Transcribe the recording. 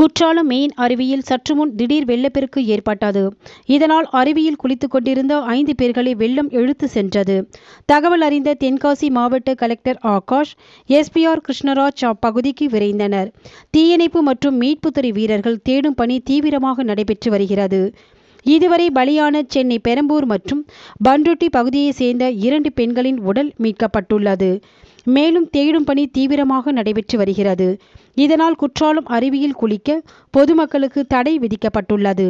Courtallam main அருவியில் சற்றுமுன் திடீர் வெள்ளப்பெருக்கு ஏற்பட்டது இதனால் அருவியில் குளித்துக் கொண்டிருந்த ஐந்து பேர்களை வெள்ளம் இழுத்து சென்றது தகவல் அறிந்த தென்காசி மாவட்ட கலெக்டர் ஆகாஷ் எஸ்பிஆர் கிருஷ்ணராஜ் அப்பகுதிக்கு விரைந்தனர் தீயணைப்பு மற்றும் மீட்புத்துறை வீரர்கள் தேடும் பணி தீவிரமாக நடைபெற்று வருகிறது இதுவரை பலியான சென்னை பெரம்பூர் மற்றும் பண்ருட்டி பகுதியைச் சேர்ந்த இரண்டு பெண்களின் உடல் மீட்கப்பட்டுள்ளது மேலும் தேடும் பணி தீவிரமாக நடைபெற்று வருகிறது இதனால் குற்றாலம் அருவியில் குளிக்க பொதுமக்களுக்கு தடை விதிக்கப்பட்டுள்ளது